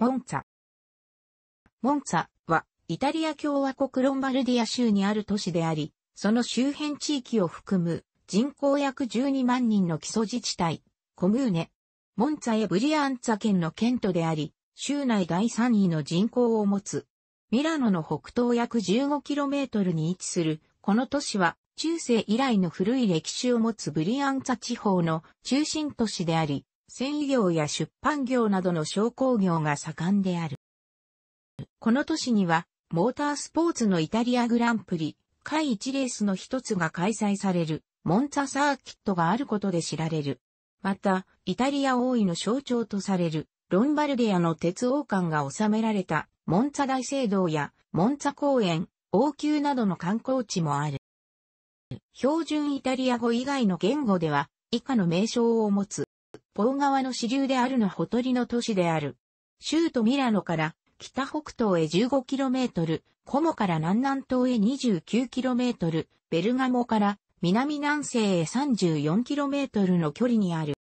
モンツァ。モンツァは、イタリア共和国ロンバルディア州にある都市であり、その周辺地域を含む人口約12万人の基礎自治体、コムーネ。モンツァエブリアンツァ県の県都であり、州内第3位の人口を持つ。ミラノの北東約 15km に位置する、この都市は、中世以来の古い歴史を持つブリアンツァ地方の中心都市であり、繊維業や出版業などの商工業が盛んである。この都市には、モータースポーツのイタリアグランプリ、会1レースの一つが開催される、モンツァサーキットがあることで知られる。また、イタリア王位の象徴とされる、ロンバルディアの鉄王冠が収められた、モンツァ大聖堂や、モンツァ公園、王宮などの観光地もある。標準イタリア語以外の言語では、以下の名称を持つ。ポー川の支流であるのほとりの都市である。州都ミラノから北北東へ 15km、コモから南南東へ 29km、ベルガモから南南西へ 34km の距離にある。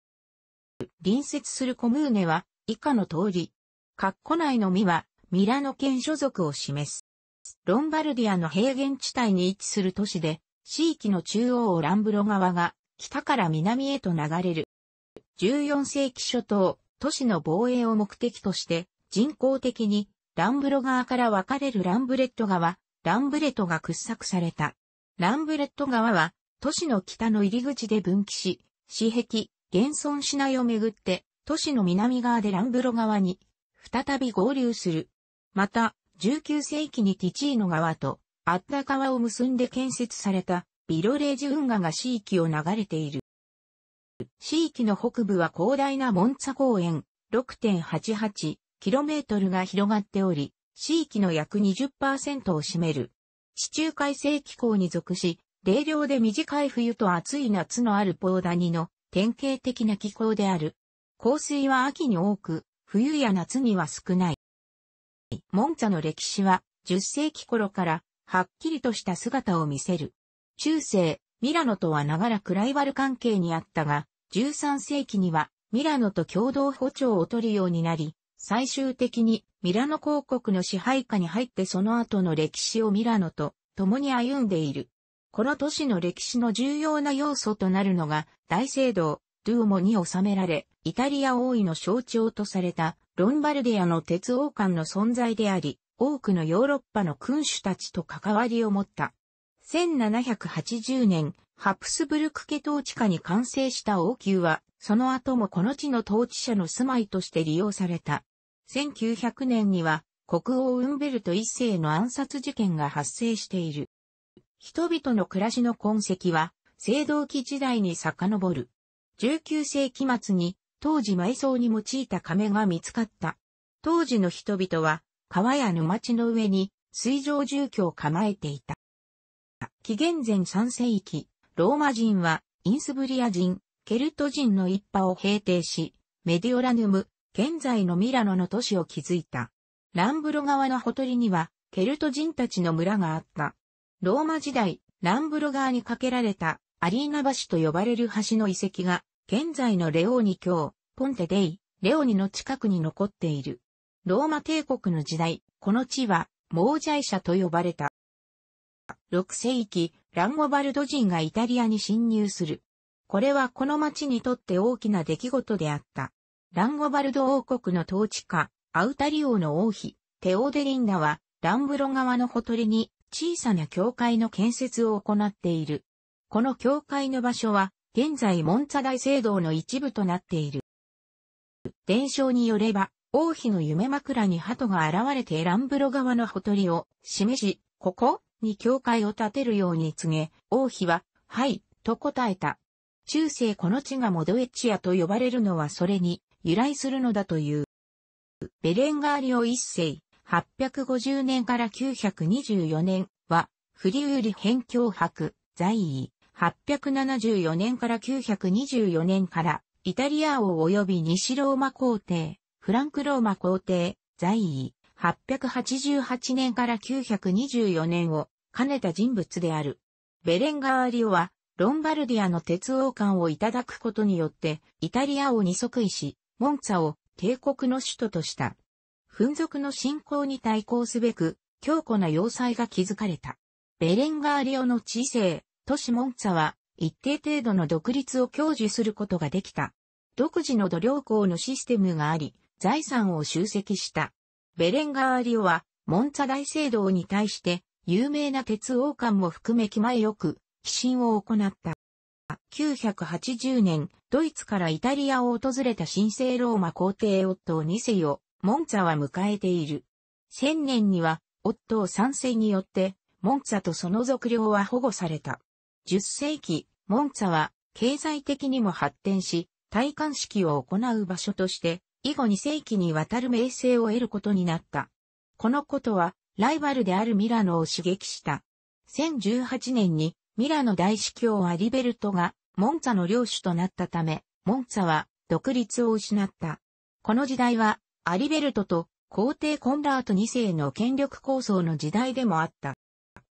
隣接するコムーネは以下の通り。括弧内の実はミラノ県所属を示す。ロンバルディアの平原地帯に位置する都市で、地域の中央をランブロ川が北から南へと流れる。14世紀初頭、都市の防衛を目的として、人工的に、ランブロ川から分かれるランブレット川、ランブレトが掘削された。ランブレット川は、都市の北の入り口で分岐し、市壁、現存ないをめぐって、都市の南側でランブロ川に、再び合流する。また、19世紀にティチーノ川と、アッダ川を結んで建設された、ビロレージ運河が市域を流れている。地域の北部は広大なモンツァ公園 6.88km が広がっており、地域の約20%を占める。地中海性気候に属し、冷涼で短い冬と暑い夏のあるポーダニの典型的な気候である。降水は秋に多く、冬や夏には少ない。モンツァの歴史は10世紀頃からはっきりとした姿を見せる。中世、ミラノとは長らくライバル関係にあったが、13世紀にはミラノと共同歩調を取るようになり、最終的にミラノ公国の支配下に入ってその後の歴史をミラノと共に歩んでいる。この都市の歴史の重要な要素となるのが大聖堂、ドゥーモに収められ、イタリア王位の象徴とされたロンバルディアの鉄王冠の存在であり、多くのヨーロッパの君主たちと関わりを持った。1780年、ハプスブルク家統治下に完成した王宮は、その後もこの地の統治者の住まいとして利用された。1900年には、国王ウンベルト一世の暗殺事件が発生している。人々の暮らしの痕跡は、青銅器時代に遡る。19世紀末に、当時埋葬に用いた亀が見つかった。当時の人々は、川や沼地の上に水上住居を構えていた。紀元前3世紀、ローマ人はインスブリア人、ケルト人の一派を平定し、メディオラヌム、現在のミラノの都市を築いた。ランブロ川のほとりには、ケルト人たちの村があった。ローマ時代、ランブロ川に架けられたアリーナ橋と呼ばれる橋の遺跡が、現在のレオーニ教、ポンテデイ、レオニの近くに残っている。ローマ帝国の時代、この地は、モージャイ社と呼ばれた。6世紀、ランゴバルド人がイタリアに侵入する。これはこの町にとって大きな出来事であった。ランゴバルド王国の統治下、アウタリオの王妃、テオデリンダは、ランブロ川のほとりに小さな教会の建設を行っている。この教会の場所は、現在モンツァ大聖堂の一部となっている。伝承によれば、王妃の夢枕に鳩が現れてランブロ川のほとりを示し、ここ、に教会を建てるように告げ、王妃は、はい、と答えた。中世この地がモドエッチアと呼ばれるのはそれに由来するのだという。ベレンガーリオ一世、850年から924年は、フリウリ辺境博、在位、874年から924年から、イタリア王及び西ローマ皇帝、フランクローマ皇帝、在位、888年から924年を兼ねた人物である。ベレンガーリオは、ロンバルディアの鉄王冠をいただくことによって、イタリアを二足位し、モンツァを帝国の首都とした。紛族の侵攻に対抗すべく、強固な要塞が築かれた。ベレンガーリオの知性、都市モンツァは、一定程度の独立を享受することができた。独自の土量校のシステムがあり、財産を集積した。ベレンガーリオは、モンツァ大聖堂に対して、有名な鉄王館も含め気前よく、寄進を行った。980年、ドイツからイタリアを訪れた神聖ローマ皇帝オットー2世を、モンツァは迎えている。1000年には、オットー3世によって、モンツァとその属領は保護された。10世紀、モンツァは、経済的にも発展し、戴冠式を行う場所として、以後2世紀にわたる名声を得ることになった。このことは、ライバルであるミラノを刺激した。1018年に、ミラノ大司教アリベルトが、モンツァの領主となったため、モンツァは、独立を失った。この時代は、アリベルトと皇帝コンラート2世の権力構想の時代でもあった。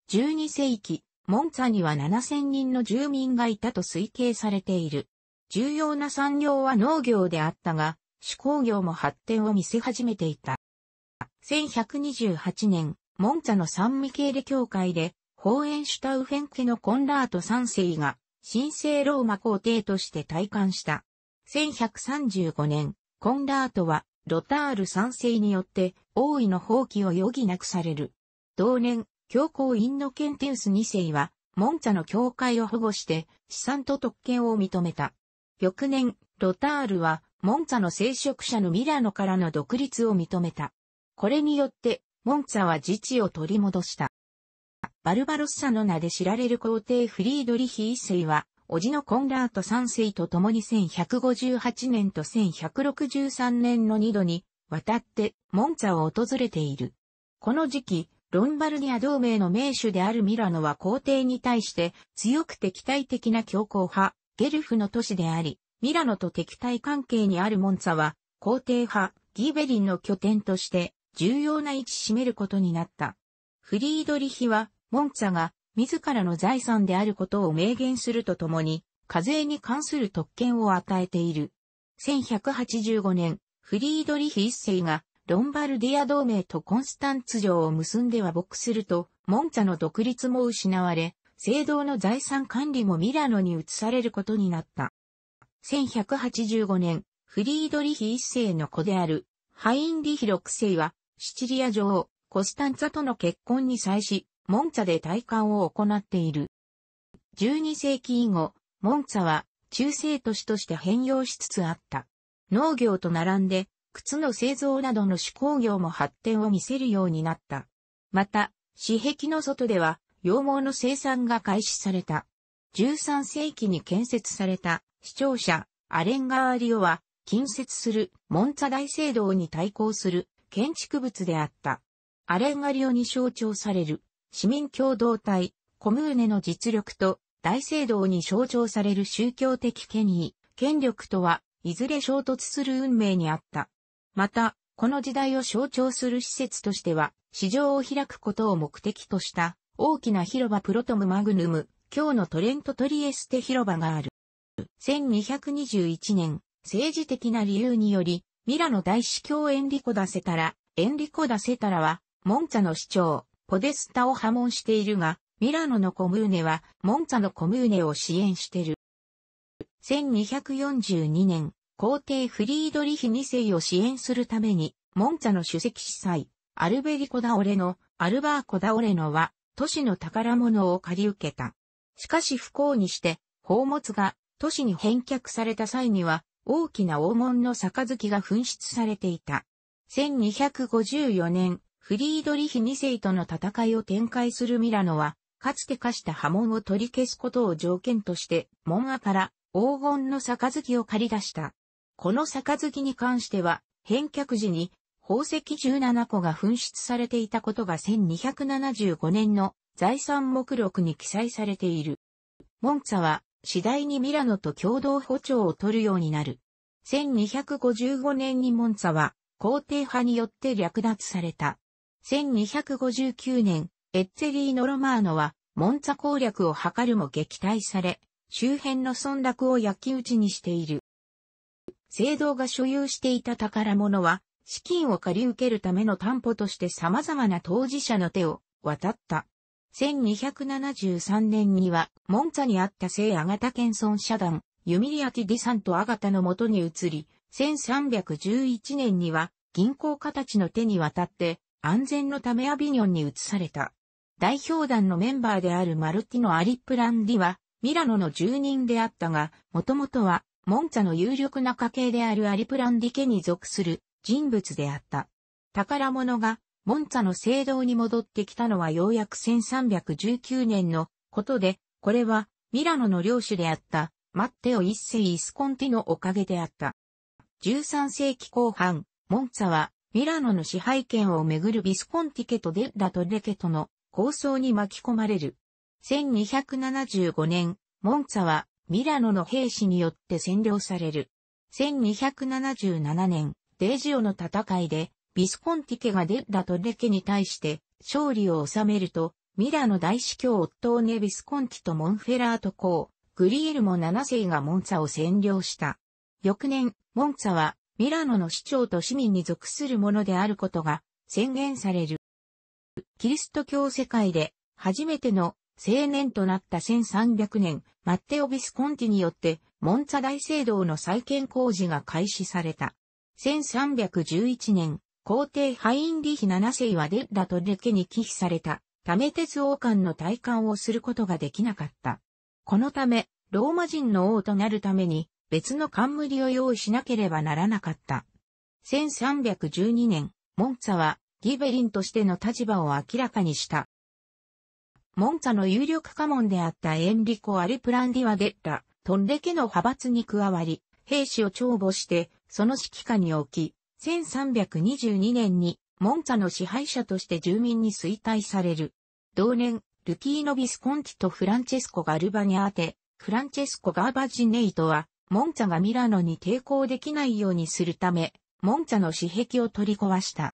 12世紀、モンツァには7000人の住民がいたと推計されている。重要な産業は農業であったが、手工業も発展を見せ始めていた。1128年、モンツァのサンミケーレ教会で、ホーエンシュタウフェン家のコンラート3世が、神聖ローマ皇帝として退官した。1135年、コンラートは、ロタール3世によって王位の放棄を余儀なくされる。同年、教皇インノケンテウス2世は、モンツァの教会を保護して、資産と特権を認めた。翌年、ロタールは、モンツァの聖職者のミラノからの独立を認めた。これによって、モンツァは自治を取り戻した。バルバロッサの名で知られる皇帝フリードリヒ一世は、叔父のコンラート三世と共に1158年と1163年の二度に、渡って、モンツァを訪れている。この時期、ロンバルディア同盟の名手であるミラノは皇帝に対して強く敵対的な強硬派、ゲルフの都市であり、ミラノと敵対関係にあるモンツァは、皇帝派、ギーベリンの拠点として重要な位置占めることになった。フリードリヒは、モンツァが自らの財産であることを明言するとともに、課税に関する特権を与えている。1185年、フリードリヒ一世がロンバルディア同盟とコンスタンツ城を結んで和睦すると、モンツァの独立も失われ、聖堂の財産管理もミラノに移されることになった。1185年、フリードリヒ一世の子である、ハインリヒ六世は、シチリア女王、コスタンツァとの結婚に際し、モンツァで体感を行っている。12世紀以後、モンツァは中世都市として変容しつつあった。農業と並んで、靴の製造などの手工業も発展を見せるようになった。また、私壁の外では、羊毛の生産が開始された。13世紀に建設された視聴者、アレンガーリオは、近接するモンツァ大聖堂に対抗する建築物であった。アレンガリオに象徴される市民共同体、コムーネの実力と大聖堂に象徴される宗教的権威、権力とはいずれ衝突する運命にあった。また、この時代を象徴する施設としては、市場を開くことを目的とした大きな広場プロトムマグヌム、今日のトレントトリエステ広場がある。1221年、政治的な理由により、ミラノ大司教エンリコダセタラ、エンリコダセタラは、モンツァの市長、ポデスタを破門しているが、ミラノのコムーネは、モンツァのコムーネを支援してる。1242年、皇帝フリードリヒ2世を支援するために、モンツァの主席司祭、アルベリコ・ダオレノ、アルバーコ・ダオレノは、都市の宝物を借り受けた。しかし不幸にして、宝物が都市に返却された際には、大きな黄門の杯が紛失されていた。1254年、フリードリヒ2世との戦いを展開するミラノは、かつて課した波紋を取り消すことを条件として、門アから黄金の杯を借り出した。この杯に関しては、返却時に宝石17個が紛失されていたことが1275年の財産目録に記載されている。モンツァは次第にミラノと共同歩調を取るようになる。1255年にモンツァは皇帝派によって略奪された。1259年、エッツェリーノ・ロマーノはモンツァ攻略を図るも撃退され、周辺の村落を焼き討ちにしている。聖堂が所有していた宝物は、資金を借り受けるための担保として様々な当事者の手を渡った。1273年には、モンツァにあった聖アガタ県村社団、ユミリアティ・ディさんとアガタの元に移り、1311年には、銀行家たちの手に渡って、安全のためアビニョンに移された。代表団のメンバーであるマルティのアリップランディは、ミラノの住人であったが、もともとは、モンツァの有力な家系であるアリプランディ家に属する人物であった。宝物がモンツァの聖堂に戻ってきたのはようやく1319年のことで、これはミラノの領主であったマッテオ一世イスコンティのおかげであった。13世紀後半、モンツァはミラノの支配権をめぐるビスコンティケとデッラとレケとの構想に巻き込まれる。1275年、モンツァはミラノの兵士によって占領される。1277年、デージオの戦いでビスコンティ家がデッラとレ家に対して勝利を収めると、ミラの大司教夫をネ・ビスコンティとモンフェラート公、グリエルモ7世がモンツァを占領した。翌年、モンツァはミラノの市長と市民に属するものであることが宣言される。キリスト教世界で初めての青年となった1300年、マッテオ・ビスコンティによってモンツァ大聖堂の再建工事が開始された。1311年、皇帝ハインリヒ7世はデッラとレケに寄避された、ため鉄王冠の体感をすることができなかった。このため、ローマ人の王となるために、別の冠を用意しなければならなかった。1312年、モンツァはギベリンとしての立場を明らかにした。モンツァの有力家紋であったエンリコ・アルプランディワ・デッラ、トンレケの派閥に加わり、兵士を帳簿して、その指揮下に置き、1322年にモンツァの支配者として住民に衰退される。同年、ルキーノ・ビスコンティとフランチェスコ・ガルバニアーテ、フランチェスコ・ガーバジネイトは、モンツァがミラノに抵抗できないようにするため、モンツァの私壁を取り壊した。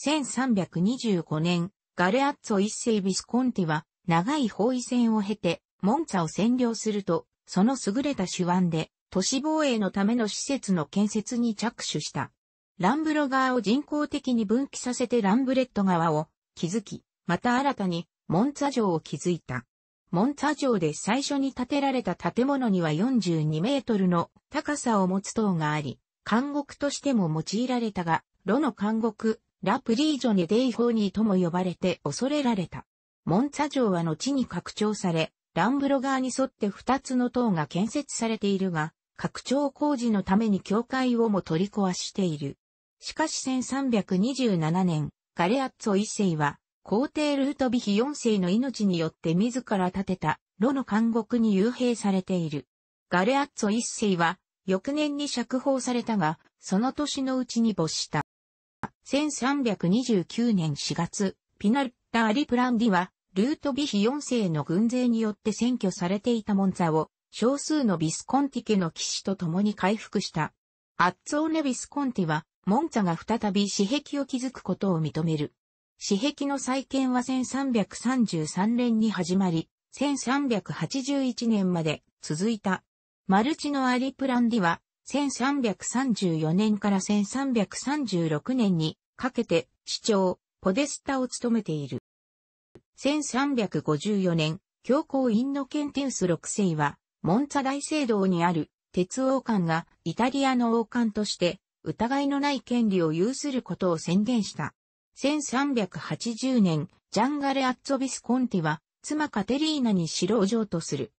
1325年、ガレアッツォ一世ビスコンティは、長い包囲戦を経て、モンツァを占領すると、その優れた手腕で、都市防衛のための施設の建設に着手した。ランブロ川を人工的に分岐させてランブレット川を築き、また新たにモンツァ城を築いた。モンツァ城で最初に建てられた建物には42メートルの高さを持つ塔があり、監獄としても用いられたが、炉の監獄、ラプリージョネデイホーニーとも呼ばれて恐れられた。モンツァ城は後に拡張され、ランブロ川に沿って2つの塔が建設されているが、拡張工事のために教会をも取り壊している。しかし1327年、ガレアッツォ一世は、皇帝ルートビヒ四世の命によって自ら建てた、炉の監獄に幽閉されている。ガレアッツォ一世は、翌年に釈放されたが、その年のうちに没した。1329年4月、ピナルッタ・アリプランディは、ルートビヒ4世の軍勢によって占拠されていたモンザを少数のビスコンティ家の騎士と共に回復した。アッツオネ・ビスコンティは、モンツァが再び私壁を築くことを認める。私壁の再建は1333年に始まり、1381年まで続いた。マルチのアリプランディは、1334年から1336年にかけて市長、ポデスタを務めている。1354年、教皇インノケンテウス6世は、モンツァ大聖堂にある鉄王冠がイタリアの王冠として疑いのない権利を有することを宣言した。1380年、ジャンガレ・アッツォビス・コンティは妻カテリーナに城を譲渡する。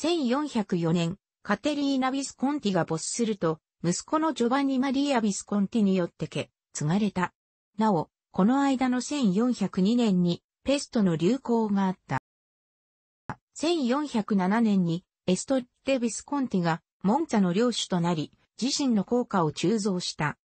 1404年、カテリーナ・ビスコンティが没すると、息子のジョバニ・マリア・ビスコンティによってけ、継がれた。なお、この間の1402年にペストの流行があった。1407年にエストッテ・ビスコンティがモンツァの領主となり、自身の効果を鋳造した。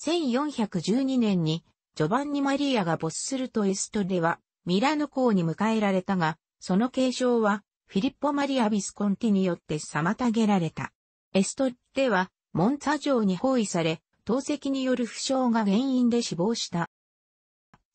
1412年に、ジョバンニ・マリアが没するとエストレは、ミラノ公に迎えられたが、その継承は、フィリッポ・マリア・ビスコンティによって妨げられた。エストッテは、モンツァ城に包囲され、投石による負傷が原因で死亡した。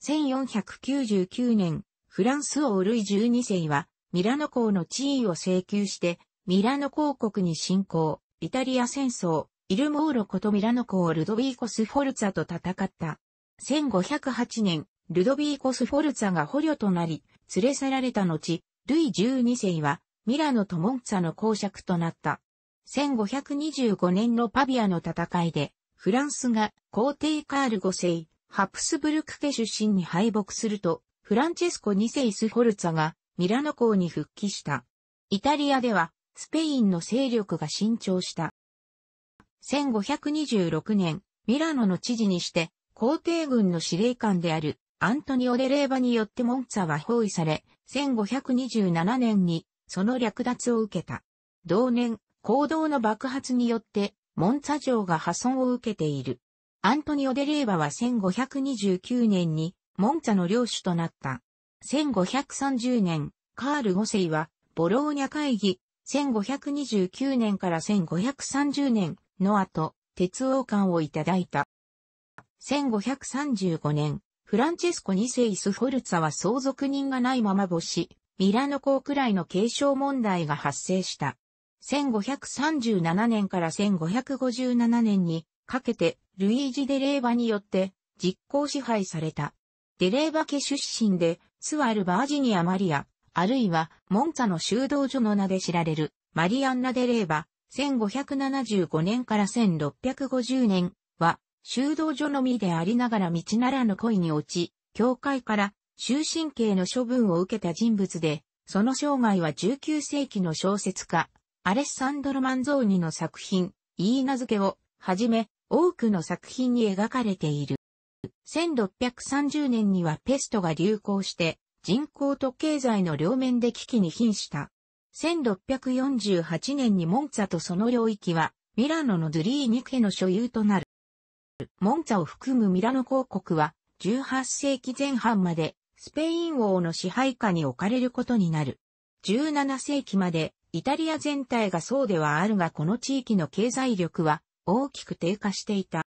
1499年、フランス王ルイ12世は、ミラノ公の地位を請求して、ミラノ公国に侵攻、イタリア戦争、イルモーロことミラノ公ルドビーコス・フォルツァと戦った。1508年、ルドビーコス・フォルツァが捕虜となり、連れ去られた後、ルイ12世は、ミラノとモンツァの公爵となった。1525年のパビアの戦いで、フランスが皇帝カール5世、ハプスブルク家出身に敗北すると、フランチェスコ2世スフォルツァがミラノ公に復帰した。イタリアではスペインの勢力が伸長した。1526年、ミラノの知事にして、皇帝軍の司令官であるアントニオ・デ・レーバによってモンツァは包囲され、1527年にその略奪を受けた。同年、行動の爆発によって、モンツァ城が破損を受けている。アントニオ・デ・レーバは1529年にモンツァの領主となった。1530年、カール5世はボローニャ会議、1529年から1530年の後、鉄王冠をいただいた。1535年、フランチェスコ2世イスフォルツァは相続人がないまま母子、ミラノ公くらいの継承問題が発生した。1537年から1557年にかけてルイージ・デ・レーバによって実行支配された。デ・レーバ家出身で、スワル・バージニア・マリア、あるいは、モンツァの修道所の名で知られる、マリアンナ・デ・レーバ、1575年から1650年は、修道所のみでありながら道ならぬ恋に落ち、教会から終身刑の処分を受けた人物で、その生涯は19世紀の小説家、アレッサンドロ・マンゾーニの作品、言い名付けを、はじめ、多くの作品に描かれている。1630年にはペストが流行して、人口と経済の両面で危機に瀕した。1648年にモンツァとその領域は、ミラノのドゥリーニ家の所有となる。モンツァを含むミラノ公国は、18世紀前半まで、スペイン王の支配下に置かれることになる。17世紀まで、イタリア全体がそうではあるがこの地域の経済力は大きく低下していた。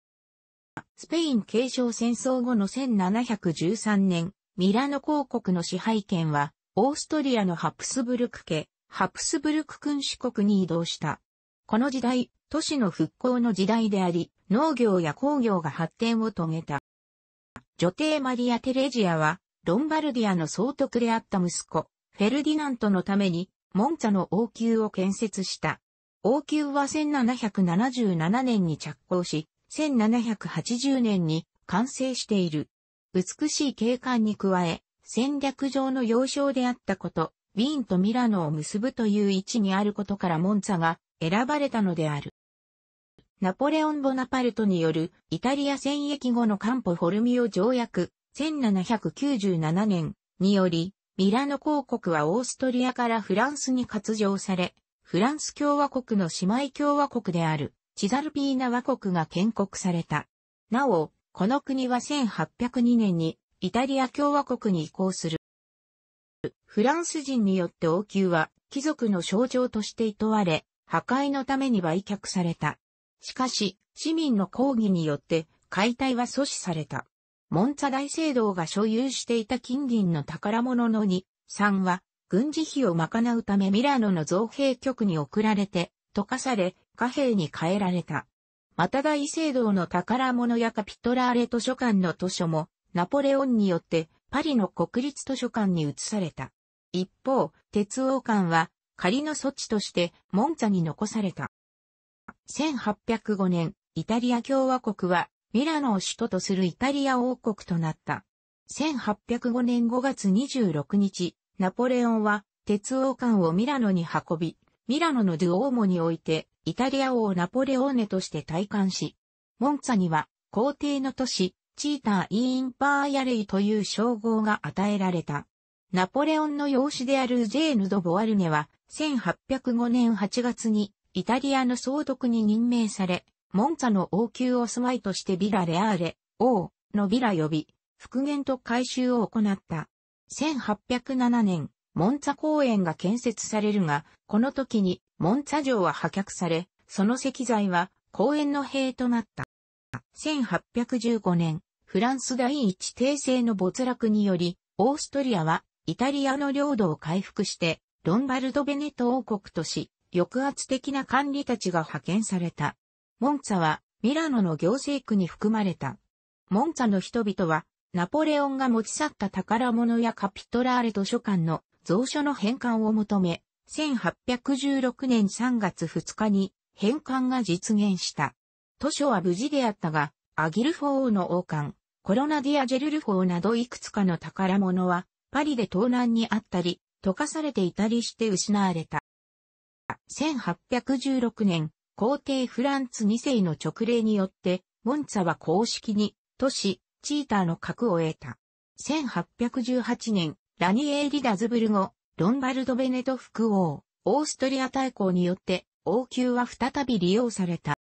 スペイン継承戦争後の1713年、ミラノ公国の支配権は、オーストリアのハプスブルク家、ハプスブルク君主国に移動した。この時代、都市の復興の時代であり、農業や工業が発展を遂げた。女帝マリア・テレジアは、ロンバルディアの総督であった息子、フェルディナントのために、モンツァの王宮を建設した。王宮は1777年に着工し、1780年に完成している。美しい景観に加え、戦略上の要衝であったこと、ウィーンとミラノを結ぶという位置にあることからモンツァが選ばれたのである。ナポレオン・ボナパルトによるイタリア戦役後のカンポ・フォルミオ条約1797年により、ミラノ公国はオーストリアからフランスに割譲され、フランス共和国の姉妹共和国であるチザルピーナ和国が建国された。なお、この国は1802年にイタリア共和国に移行する。フランス人によって王宮は貴族の象徴として厭われ、破壊のために売却された。しかし、市民の抗議によって解体は阻止された。モンツァ大聖堂が所有していた金銀の宝物の2、3は、軍事費を賄うためミラノの造幣局に送られて、溶かされ、貨幣に変えられた。また大聖堂の宝物やカピトラーレ図書館の図書も、ナポレオンによってパリの国立図書館に移された。一方、鉄王館は仮の措置としてモンツァに残された。1805年、イタリア共和国はミラノを首都とするイタリア王国となった。1805年5月26日、ナポレオンは鉄王館をミラノに運び、ミラノのドゥオーモにおいてイタリア王ナポレオーネとして退官し、モンツァには皇帝の都市、チーター・イーンパーヤレイという称号が与えられた。ナポレオンの養子であるジェーヌ・ド・ボワルネは、1805年8月にイタリアの総督に任命され、モンツァの王宮を住まいとしてビラ・レアーレ、王のビラ呼び、復元と改修を行った。1807年、モンツァ公園が建設されるが、この時にモンツァ城は破却され、その石材は公園の塀となった。1815年、フランス第一帝政の没落により、オーストリアはイタリアの領土を回復して、ロンバルド・ベネト王国とし、抑圧的な管理たちが派遣された。モンツァはミラノの行政区に含まれた。モンツァの人々は、ナポレオンが持ち去った宝物やカピトラーレ図書館の蔵書の返還を求め、1816年3月2日に返還が実現した。図書は無事であったが、アギルフォーの王冠、コロナディア・ジェルルフォーなどいくつかの宝物は、パリで盗難にあったり、溶かされていたりして失われた。1816年、皇帝フランツ2世の直令によって、モンツァは公式に、都市、チーターの核を得た。1818年、ラニエーリ・ダズブルゴ、ロンバルド・ベネト副王、オーストリア大公によって王宮は再び利用された。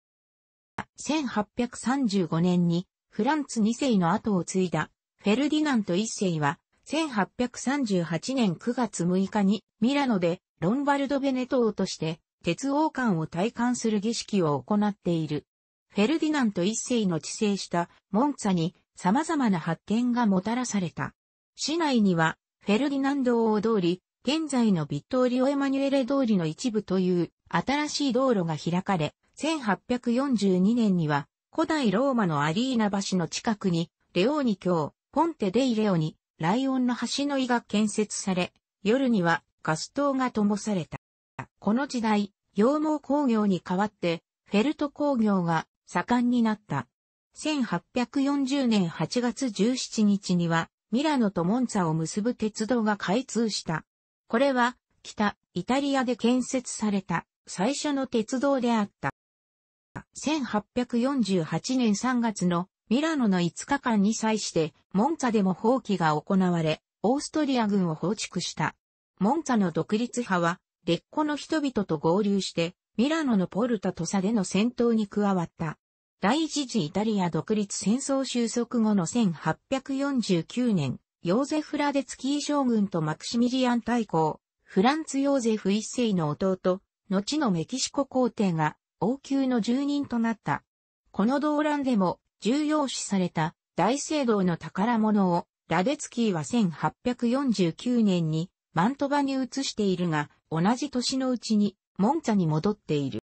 1835年にフランツ2世の後を継いだフェルディナント1世は1838年9月6日にミラノでロンバルド・ベネト王として鉄王冠を体感する儀式を行っている。フェルディナント一世の治世したモンツァに様々な発見がもたらされた。市内にはフェルディナンド王通り、現在のビットーリオ・エマニュエレ通りの一部という新しい道路が開かれ、1842年には古代ローマのアリーナ橋の近くにレオーニ教、ポンテ・デイ・レオにライオンの橋の井が建設され、夜にはガス灯が灯された。この時代、羊毛工業に代わってフェルト工業が盛んになった。1840年8月17日にはミラノとモンツァを結ぶ鉄道が開通した。これは、北、イタリアで建設された最初の鉄道であった。1848年3月のミラノの5日間に際して、モンツァでも放棄が行われ、オーストリア軍を放逐した。モンツァの独立派は、列古の人々と合流して、ミラノのポルタとサでの戦闘に加わった。第一次イタリア独立戦争収束後の1849年、ヨーゼフ・ラデツキー将軍とマクシミリアン大公、フランツ・ヨーゼフ一世の弟、後のメキシコ皇帝が王宮の住人となった。この動乱でも重要視された大聖堂の宝物をラデツキーは1849年にマントバに移しているが、同じ年のうちにモンツァに戻っている。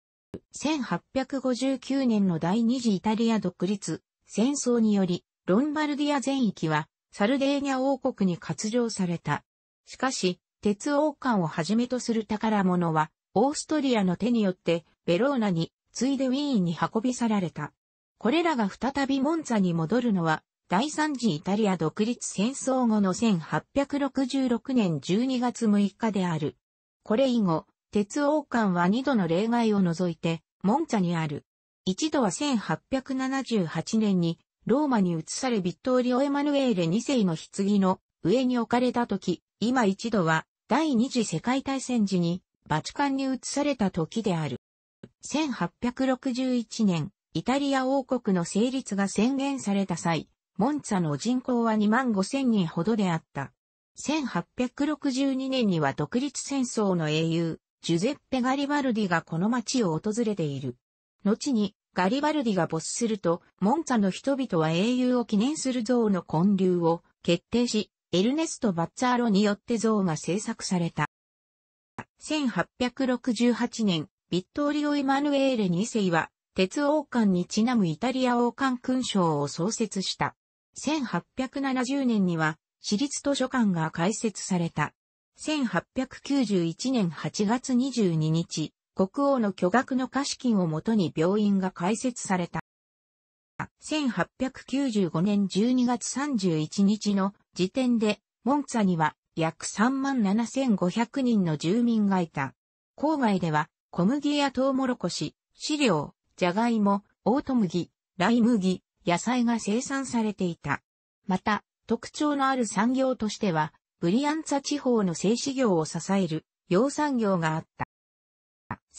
1859年の第二次イタリア独立戦争により、ロンバルディア全域はサルデーニャ王国に割譲された。しかし、鉄王冠をはじめとする宝物は、オーストリアの手によってベローナに、ついでウィーンに運び去られた。これらが再びモンツァに戻るのは、第三次イタリア独立戦争後の1866年12月6日である。これ以後、鉄王冠は2度の例外を除いて、モンツァにある。一度は1878年にローマに移されビットーリオ・エマヌエーレ2世の棺の上に置かれた時、今一度は第二次世界大戦時にバチカンに移された時である。1861年、イタリア王国の成立が宣言された際、モンツァの人口は2万5千人ほどであった。1862年には独立戦争の英雄、ジュゼッペ・ガリバルディがこの町を訪れている。後に、ガリバルディが没すると、モンツァの人々は英雄を記念する像の建立を決定し、エルネスト・バッツァーロによって像が制作された。1868年、ビットーリオ・エマヌエーレ2世は、鉄王冠にちなむイタリア王冠勲章を創設した。1870年には、私立図書館が開設された。1891年8月22日、国王の巨額の貸金をもとに病院が開設された。1895年12月31日の時点で、モンツァには約3万7500人の住民がいた。郊外では小麦やトウモロコシ、飼料、ジャガイモ、オート麦、ライ麦、野菜が生産されていた。また、特徴のある産業としては、ブリアンツァ地方の製紙業を支える養産業があった。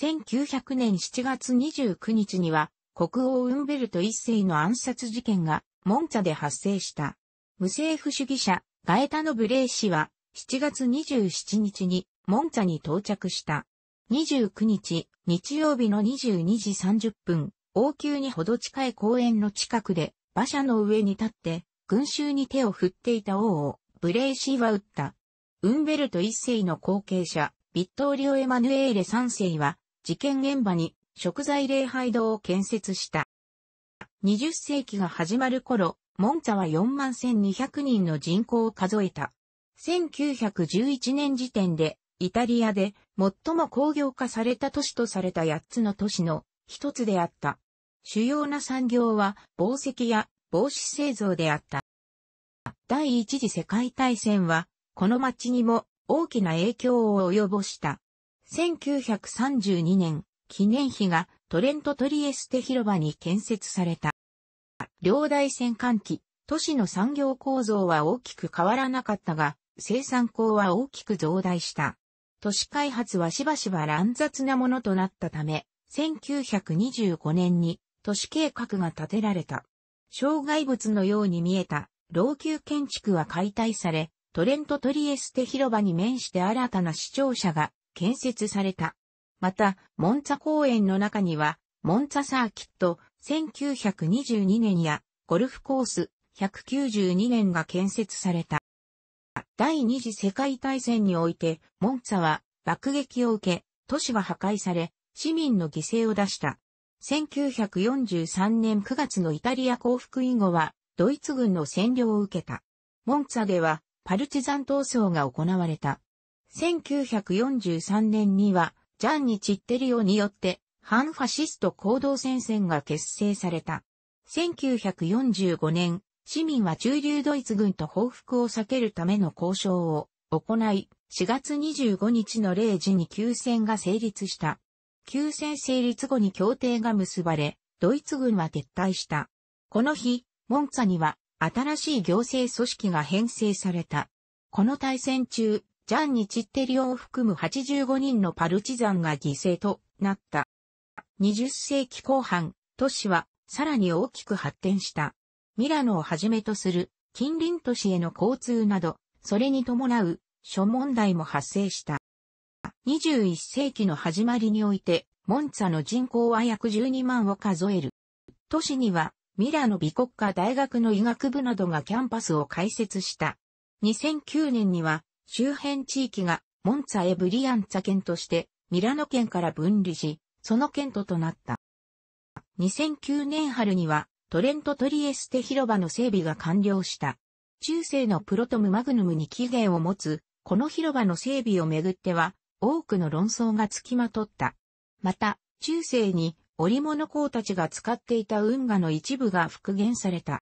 1900年7月29日には、国王ウンベルト一世の暗殺事件が、モンツァで発生した。無政府主義者、ガエタノ・ブレイ氏は、7月27日に、モンツァに到着した。29日、日曜日の22時30分、王宮にほど近い公園の近くで、馬車の上に立って、群衆に手を振っていた王を、ブレイシーは撃った。ウンベルト一世の後継者、ビットーリオ・エマヌエーレ三世は、事件現場に食材礼拝堂を建設した。20世紀が始まる頃、モンツァは4万1200人の人口を数えた。1911年時点で、イタリアで最も工業化された都市とされた8つの都市の一つであった。主要な産業は宝石や帽子製造であった。第一次世界大戦は、この町にも大きな影響を及ぼした。1932年、記念碑がトレントトリエステ広場に建設された。両大戦艦機、都市の産業構造は大きく変わらなかったが、生産工は大きく増大した。都市開発はしばしば乱雑なものとなったため、1925年に都市計画が立てられた。障害物のように見えた老朽建築は解体され、トレントトリエステ広場に面して新たな視聴者が建設された。また、モンツァ公園の中には、モンツァサーキット1922年やゴルフコース192年が建設された。第二次世界大戦において、モンツァは爆撃を受け、都市は破壊され、市民の犠牲を出した。1943年9月のイタリア降伏以後は、ドイツ軍の占領を受けた。モンツァでは、パルチザン闘争が行われた。1943年には、ジャンニ・チッテリオによって、反ファシスト行動戦線が結成された。1945年、市民は中流ドイツ軍と報復を避けるための交渉を行い、4月25日の0時に休戦が成立した。休戦成立後に協定が結ばれ、ドイツ軍は撤退した。この日、モンツァには新しい行政組織が編成された。この対戦中、ジャンニ・チッテリオを含む85人のパルチザンが犠牲となった。20世紀後半、都市はさらに大きく発展した。ミラノをはじめとする近隣都市への交通など、それに伴う諸問題も発生した。21世紀の始まりにおいて、モンツァの人口は約12万を数える。都市には、ミラノ美国家大学の医学部などがキャンパスを開設した。2009年には、周辺地域がモンツァ・エ・ブリアンツァ県としてミラノ県から分離し、その県都となった。2009年春にはトレント・トリエステ広場の整備が完了した。中世のプロトム・マグヌムに起源を持つ、この広場の整備をめぐっては、多くの論争がつきまとった。また、中世に織物工たちが使っていた運河の一部が復元された。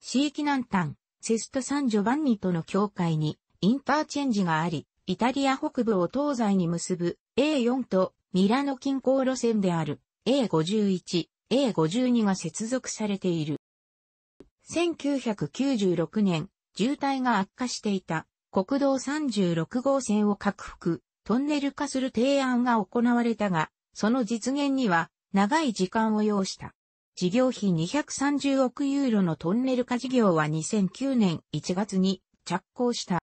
地域南端、セスト・サン・ジョバンニとの境界に、インターチェンジがあり、イタリア北部を東西に結ぶ A4 とミラノ近郊路線である A51、A52 が接続されている。1996年、渋滞が悪化していた国道36号線を拡幅、トンネル化する提案が行われたが、その実現には長い時間を要した。事業費230億ユーロのトンネル化事業は2009年1月に着工した。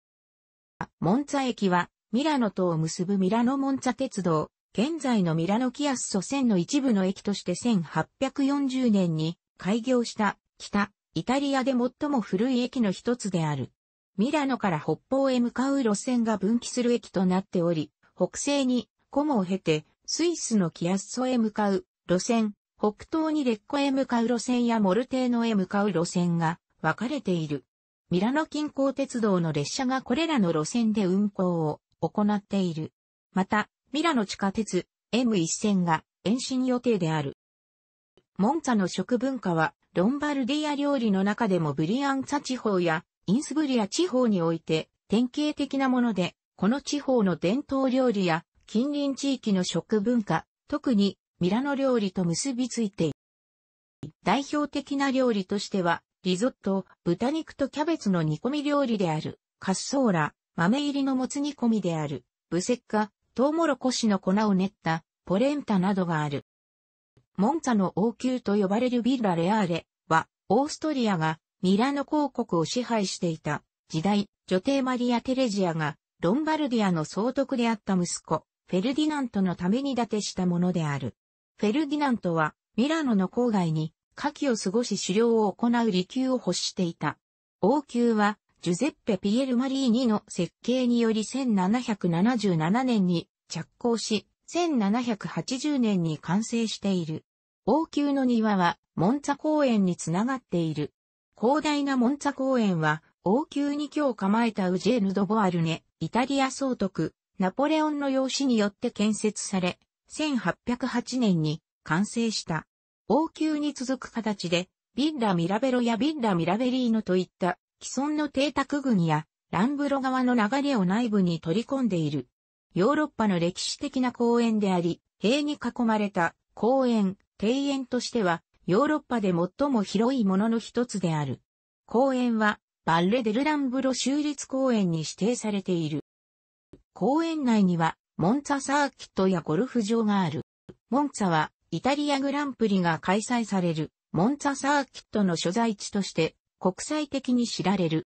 モンツァ駅は、ミラノとを結ぶミラノモンツァ鉄道、現在のミラノキアッソ線の一部の駅として1840年に開業した北イタリアで最も古い駅の一つである。ミラノから北方へ向かう路線が分岐する駅となっており、北西にコモを経てスイスのキアッソへ向かう路線、北東にレッコへ向かう路線やモルテーノへ向かう路線が分かれている。ミラノ近郊鉄道の列車がこれらの路線で運行を行っている。また、ミラノ地下鉄 M1 線が延伸予定である。モンツァの食文化は、ロンバルディア料理の中でもブリアンツァ地方やインスブリア地方において典型的なもので、この地方の伝統料理や近隣地域の食文化、特にミラノ料理と結びついている。代表的な料理としては、リゾット、豚肉とキャベツの煮込み料理である、カッソーラ、豆入りのもつ煮込みである、ブセッカ、トウモロコシの粉を練った、ポレンタなどがある。モンツァの王宮と呼ばれるビッラ・レアーレは、オーストリアがミラノ公国を支配していた時代、女帝マリア・テレジアがロンバルディアの総督であった息子、フェルディナントのために建てしたものである。フェルディナントはミラノの郊外に夏季を過ごし狩猟を行う離宮を欲していた。王宮は、ジュゼッペ・ピエル・マリーニの設計により1777年に着工し、1780年に完成している。王宮の庭は、モンツァ公園につながっている。広大なモンツァ公園は、王宮に今日構えたウジェヌ・ド・ボアルネ、イタリア総督、ナポレオンの養子によって建設され、1808年に完成した。王宮に続く形で、ビンラ・ミラベロやビンラ・ミラベリーノといった既存の邸宅群やランブロ川の流れを内部に取り込んでいる。ヨーロッパの歴史的な公園であり、塀に囲まれた公園、庭園としてはヨーロッパで最も広いものの一つである。公園はバッレ・デルランブロ州立公園に指定されている。公園内にはモンツァサーキットやゴルフ場がある。モンツァはイタリアグランプリが開催されるモンツァサーキットの所在地として国際的に知られる。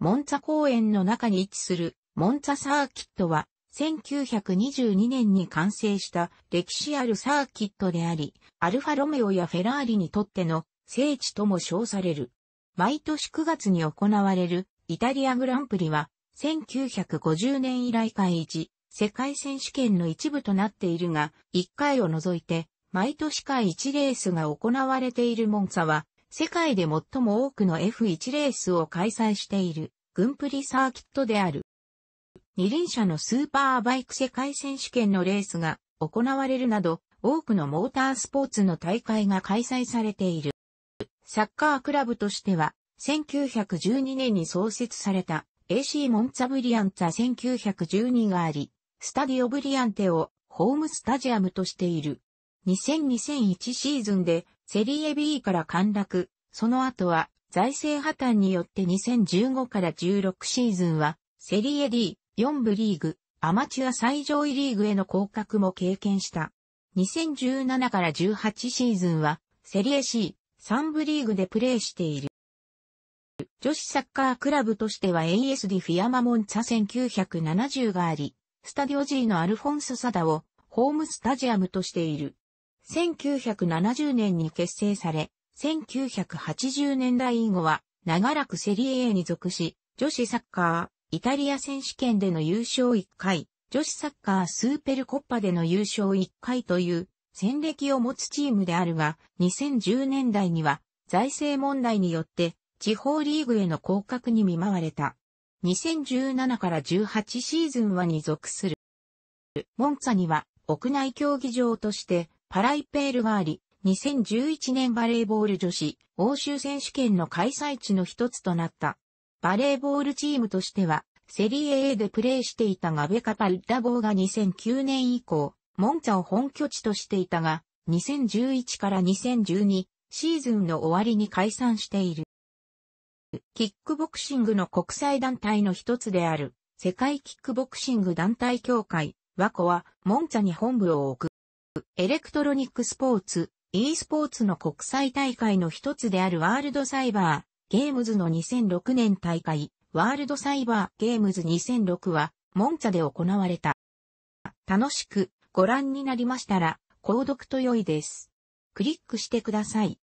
モンツァ公園の中に位置するモンツァサーキットは1922年に完成した歴史あるサーキットであり、アルファロメオやフェラーリにとっての聖地とも称される。毎年9月に行われるイタリアグランプリは1950年以来開一世界選手権の一部となっているが、1回を除いて毎年回1レースが行われているモンツァは、世界で最も多くの F1 レースを開催している、グンプリサーキットである。二輪車のスーパーバイク世界選手権のレースが行われるなど、多くのモータースポーツの大会が開催されている。サッカークラブとしては、1912年に創設された AC モンツァブリアンツァ1912があり、スタディオブリアンテをホームスタジアムとしている。2000-2001シーズンでセリエ B から陥落、その後は財政破綻によって2015から16シーズンはセリエ D、4部リーグ、アマチュア最上位リーグへの降格も経験した。2017から18シーズンはセリエ C、3部リーグでプレーしている。女子サッカークラブとしては ASD フィアマモンツァ1970があり、スタディオ G のアルフォンソ・サダをホームスタジアムとしている。1970年に結成され、1980年代以後は長らくセリエ A に属し、女子サッカー、イタリア選手権での優勝1回、女子サッカースーペルコッパでの優勝1回という戦歴を持つチームであるが、2010年代には財政問題によって地方リーグへの降格に見舞われた。2017から18シーズンはに属する。モンツァには屋内競技場としてパライペールがあり、2011年バレーボール女子欧州選手権の開催地の一つとなった。バレーボールチームとしては、セリエ A でプレーしていたがベカパルダボーが2009年以降、モンツァを本拠地としていたが、2011から2012シーズンの終わりに解散している。キックボクシングの国際団体の一つである、世界キックボクシング団体協会、ワコは、モンツァに本部を置く。エレクトロニックスポーツ、e スポーツの国際大会の一つであるワールドサイバーゲームズの2006年大会、ワールドサイバーゲームズ2006は、モンツァで行われた。楽しくご覧になりましたら、購読と良いです。クリックしてください。